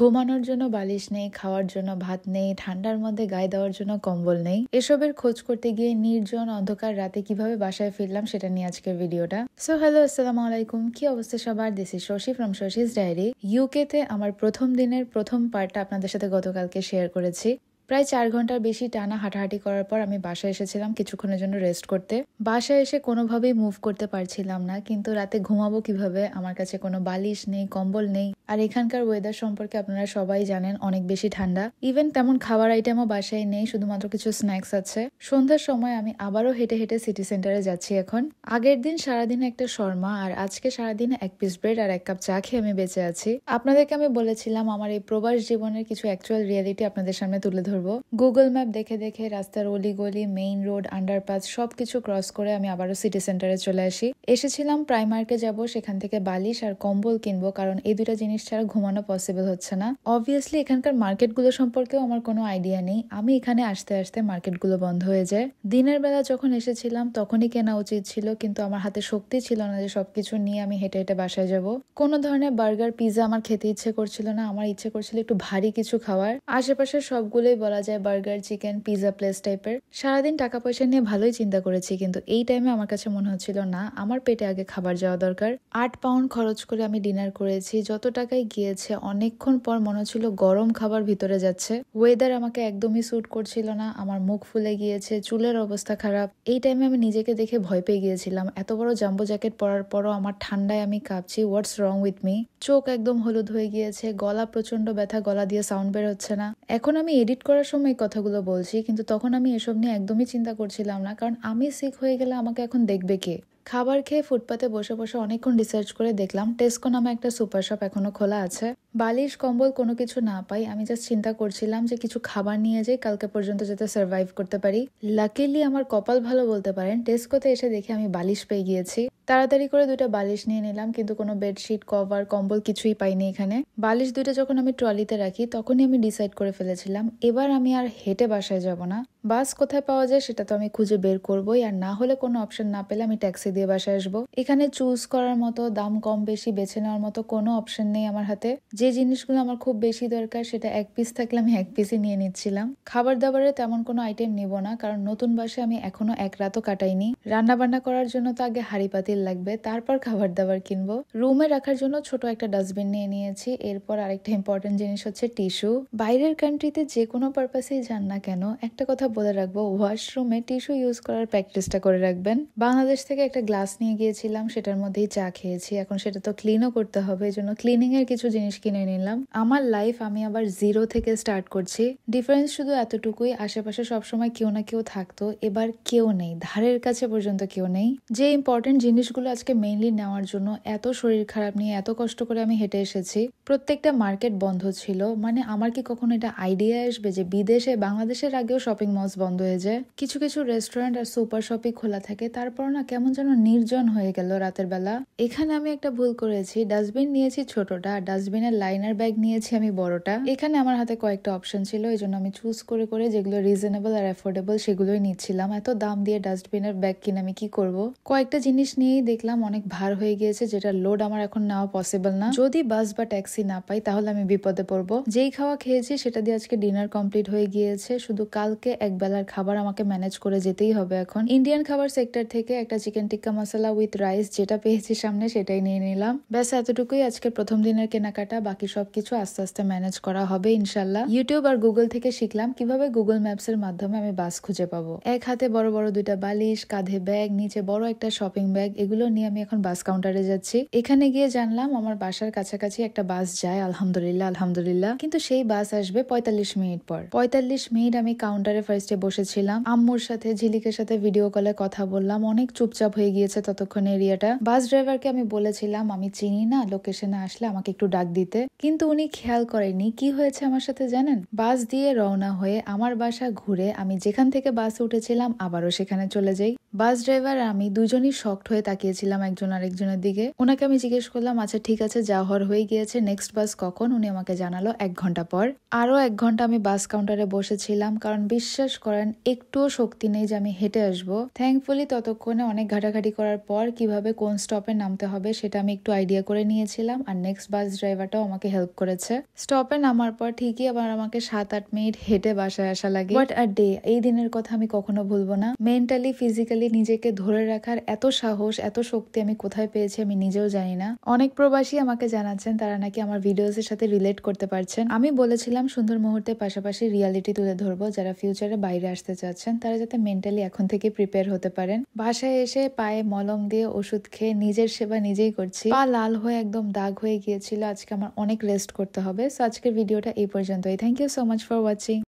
ঘুমানোর জন্য বালিশ নেই খাওয়ার জন্য ভাত নেই ঠান্ডার মধ্যে গায়ে দেওয়ার জন্য কম্বল নেই এসবের খোঁজ করতে গিয়ে নির্জন অন্ধকার রাতে কিভাবে বাসায় ফিরলাম সেটা নিয়ে আজকের ভিডিওটা সো হ্যালো আসসালাম আলাইকুম কি অবস্থা সবার this is Shashi from Shashi's diary UK তে আমার প্রথম দিনের প্রথম পার্টটা আপনাদের সাথে গতকালকে শেয়ার করেছি প্রায় চার ঘন্টার বেশি টানা হাঁটাহাঁটি করার পর আমি বাসায় এসেছিলাম কিছুক্ষণের জন্য রেস্ট করতে বাসায় এসে কোনোভাবেই মুভ করতে পারছিলাম না কিন্তু রাতে ঘুমাবো কিভাবে আমার কাছে কোনো বালিশ নেই কম্বল নেই আর এখানকার ওয়েদার সম্পর্কে আপনারা সবাই জানেন অনেক বেশি ঠান্ডা ইভেন তেমন খাবার আইটেমও বাসায় নেই শুধুমাত্র কিছু স্ন্যাক্স আছে সন্ধ্যার সময় আমি আবারও হেঁটে হেঁটে সিটি সেন্টারে যাচ্ছি এখন আগের দিন সারাদিন একটা শর্মা আর আজকে সারাদিন এক পিস ব্রেড আর এক কাপ চা খেয়ে আমি বেঁচে আছি আপনাদেরকে আমি বলেছিলাম আমার এই প্রবাস জীবনের কিছু অ্যাকচুয়াল রিয়ালিটি আপনাদের সামনে তুলে ধরে ধরবো গুগল ম্যাপ দেখে দেখে রাস্তার অলিগলি মেইন রোড আন্ডারপাস সবকিছু ক্রস করে আমি আবারও সিটি সেন্টারে চলে আসি এসেছিলাম প্রাইমার্কে যাব সেখান থেকে বালিশ আর কম্বল কিনবো কারণ এই দুটা জিনিস ছাড়া ঘুমানো পসিবল হচ্ছে না অবভিয়াসলি এখানকার মার্কেটগুলো সম্পর্কেও আমার কোনো আইডিয়া নেই আমি এখানে আসতে আসতে মার্কেটগুলো বন্ধ হয়ে যায় দিনের বেলা যখন এসেছিলাম তখনই কেনা উচিত ছিল কিন্তু আমার হাতে শক্তি ছিল না যে সবকিছু নিয়ে আমি হেঁটে হেঁটে বাসায় যাব কোনো ধরনের বার্গার পিজা আমার খেতে ইচ্ছে করছিল না আমার ইচ্ছে করছিল একটু ভারী কিছু খাওয়ার আশেপাশের সবগুলোই বলা যায় বার্গার চিকেন পিৎজা প্লেস টাইপের সারাদিন টাকা পয়সা নিয়ে ভালোই চিন্তা করেছি কিন্তু এই টাইমে আমার কাছে মনে হচ্ছিল না আমার পেটে আগে খাবার যাওয়া দরকার আট পাউন্ড খরচ করে আমি ডিনার করেছি যত টাকায় গিয়েছে অনেকক্ষণ পর মনে হচ্ছিল গরম খাবার ভিতরে যাচ্ছে ওয়েদার আমাকে একদমই স্যুট করছিল না আমার মুখ ফুলে গিয়েছে চুলের অবস্থা খারাপ এই টাইমে আমি নিজেকে দেখে ভয় পেয়ে গিয়েছিলাম এত বড় জাম্বো জ্যাকেট পরার পরও আমার ঠান্ডায় আমি কাঁপছি হোয়াটস রং উইথ মি চোখ একদম হলুদ হয়ে গিয়েছে গলা প্রচন্ড ব্যথা গলা দিয়ে সাউন্ড বের হচ্ছে না এখন আমি এডিট করে করার সময় কথাগুলো বলছি কিন্তু তখন আমি এসব নিয়ে একদমই চিন্তা করছিলাম না কারণ আমি সিক হয়ে গেলে আমাকে এখন দেখবে কে খাবার খেয়ে ফুটপাতে বসে বসে অনেকক্ষণ রিসার্চ করে দেখলাম টেস্কো নামে একটা সুপার শপ এখনো খোলা আছে বালিশ কম্বল কোনো কিছু না পাই আমি জাস্ট চিন্তা করছিলাম যে কিছু খাবার নিয়ে যাই কালকে পর্যন্ত যাতে সার্ভাইভ করতে পারি লাকিলি আমার কপাল ভালো বলতে পারেন টেস্কোতে এসে দেখে আমি বালিশ পেয়ে গিয়েছি তাড়াতাড়ি করে দুটা বালিশ নিয়ে নিলাম কিন্তু কোনো বেডশিট কভার কম্বল কিছুই পাইনি এখানে বালিশ দুইটা যখন আমি ট্রলিতে রাখি তখনই আমি ডিসাইড করে ফেলেছিলাম এবার আমি আর হেঁটে বাসায় যাব না বাস কোথায় পাওয়া যায় সেটা তো আমি খুঁজে বের করবোই আর না হলে কোনো অপশন না পেলে আমি ট্যাক্সি দিয়ে বাসায় আসবো এখানে চুজ করার মতো দাম কম বেশি বেছে নেওয়ার মতো কোনো অপশন নেই আমার হাতে যে জিনিসগুলো আমার খুব বেশি দরকার সেটা এক পিস থাকলে আমি এক পিসই নিয়ে নিচ্ছিলাম খাবার দাবারে তেমন কোনো আইটেম নিব না কারণ নতুন বাসে আমি এখনো এক রাতও কাটাইনি রান্না বান্না করার জন্য তো আগে হাড়ি পাতি তেল লাগবে তারপর খাবার দাবার কিনবো রুমে রাখার জন্য ছোট একটা ডাস্টবিন নিয়ে নিয়েছি এরপর আরেকটা ইম্পর্টেন্ট জিনিস হচ্ছে টিস্যু বাইরের কান্ট্রিতে যে কোনো পারপাসেই যান না কেন একটা কথা বলে রাখবো ওয়াশরুমে টিস্যু ইউজ করার প্র্যাকটিসটা করে রাখবেন বাংলাদেশ থেকে একটা গ্লাস নিয়ে গিয়েছিলাম সেটার মধ্যেই চা খেয়েছি এখন সেটা তো ক্লিনও করতে হবে এই জন্য ক্লিনিং এর কিছু জিনিস কিনে নিলাম আমার লাইফ আমি আবার জিরো থেকে স্টার্ট করছি ডিফারেন্স শুধু এতটুকুই আশেপাশে সবসময় কেউ না কেউ থাকতো এবার কেউ নেই ধারের কাছে পর্যন্ত কেউ নেই যে ইম্পর্টেন্ট জিনিস জিনিসগুলো আজকে মেইনলি নেওয়ার জন্য এত শরীর খারাপ নিয়ে এত কষ্ট করে আমি হেঁটে এসেছি প্রত্যেকটা মার্কেট বন্ধ ছিল মানে আমার কি কখনো এটা আইডিয়া আসবে যে বিদেশে বাংলাদেশের আগেও শপিং মলস বন্ধ হয়ে যায় কিছু কিছু রেস্টুরেন্ট আর সুপার শপিং খোলা থাকে তারপর না কেমন যেন নির্জন হয়ে গেল রাতের বেলা এখানে আমি একটা ভুল করেছি ডাস্টবিন নিয়েছি ছোটটা ডাস্টবিনের লাইনার ব্যাগ নিয়েছি আমি বড়টা এখানে আমার হাতে কয়েকটা অপশন ছিল এই জন্য আমি চুজ করে করে যেগুলো রিজনেবল আর অ্যাফোর্ডেবল সেগুলোই নিচ্ছিলাম এত দাম দিয়ে ডাস্টবিনের ব্যাগ কিনে আমি কি করব কয়েকটা জিনিস নিয়ে নিয়েই দেখলাম অনেক ভার হয়ে গিয়েছে যেটা লোড আমার এখন নেওয়া পসিবল না যদি বাস বা ট্যাক্সি না পাই তাহলে আমি বিপদে পড়ব যেই খাওয়া খেয়েছি সেটা দিয়ে আজকে ডিনার কমপ্লিট হয়ে গিয়েছে শুধু কালকে এক বেলার খাবার আমাকে ম্যানেজ করে যেতেই হবে এখন ইন্ডিয়ান খাবার সেক্টর থেকে একটা chicken tikka masala with rice যেটা পেয়েছি সামনে সেটাই নিয়ে নিলাম ব্যাস এতটুকুই আজকে প্রথম দিনের কেনাকাটা বাকি সবকিছু আস্তে আস্তে ম্যানেজ করা হবে ইনশাল্লাহ ইউটিউব আর গুগল থেকে শিখলাম কিভাবে গুগল ম্যাপস এর মাধ্যমে আমি বাস খুঁজে পাবো এক হাতে বড় বড় দুইটা বালিশ কাঁধে ব্যাগ নিচে বড় একটা শপিং ব্যাগ এগুলো নিয়ে আমি এখন বাস কাউন্টারে যাচ্ছি এখানে গিয়ে জানলাম আমার বাসার কাছাকাছি একটা বাস যায় আলহামদুলিল্লাহ আলহামদুলিল্লাহ কিন্তু সেই বাস আসবে পঁয়তাল্লিশ মিনিট পর পঁয়তাল্লিশ মিনিট আমি কাউন্টারে ফার্স্টে বসেছিলাম আম্মুর সাথে ঝিলিকের সাথে ভিডিও কলে কথা বললাম অনেক চুপচাপ হয়ে গিয়েছে ততক্ষণ এরিয়াটা বাস ড্রাইভারকে আমি বলেছিলাম আমি চিনি না লোকেশনে আসলে আমাকে একটু ডাক দিতে কিন্তু উনি খেয়াল করেনি কি হয়েছে আমার সাথে জানেন বাস দিয়ে রওনা হয়ে আমার বাসা ঘুরে আমি যেখান থেকে বাস উঠেছিলাম আবারও সেখানে চলে যাই বাস ড্রাইভার আমি দুজনই শক্ট হয়ে তাকিয়েছিলাম একজন আরেকজনের দিকে ওনাকে আমি জিজ্ঞেস করলাম আচ্ছা ঠিক আছে যা হওয়ার হয়ে গিয়েছে নেক্সট বাস কখন উনি আমাকে জানালো এক ঘন্টা পর আরও এক ঘন্টা আমি বাস কাউন্টারে বসেছিলাম কারণ বিশ্বাস করেন একটুও শক্তি নেই যে আমি হেঁটে আসবো থ্যাঙ্কফুলি ততক্ষণে অনেক ঘাটাঘাটি করার পর কিভাবে কোন স্টপে নামতে হবে সেটা আমি একটু আইডিয়া করে নিয়েছিলাম আর নেক্সট বাস ড্রাইভারটাও আমাকে হেল্প করেছে স্টপে নামার পর ঠিকই আবার আমাকে সাত আট মিনিট হেঁটে বাসায় আসা লাগে বাট আর ডে এই দিনের কথা আমি কখনো ভুলবো না মেন্টালি ফিজিক্যালি নিজেকে ধরে রাখার এত সাহস এত শক্তি আমি কোথায় পেয়েছি আমি নিজেও জানি না অনেক প্রবাসী আমাকে জানাচ্ছেন তারা নাকি আমার ভিডিওসের সাথে রিলেট করতে পারছেন আমি বলেছিলাম সুন্দর মুহূর্তের পাশাপাশি রিয়ালিটি তুলে ধরবো যারা ফিউচারে বাইরে আসতে চাচ্ছেন তারা যাতে মেন্টালি এখন থেকে প্রিপেয়ার হতে পারেন বাসায় এসে পায়ে মলম দিয়ে ওষুধ খেয়ে নিজের সেবা নিজেই করছি পা লাল হয়ে একদম দাগ হয়ে গিয়েছিল আজকে আমার অনেক রেস্ট করতে হবে সো আজকের ভিডিওটা এই পর্যন্তই thank you so much for watching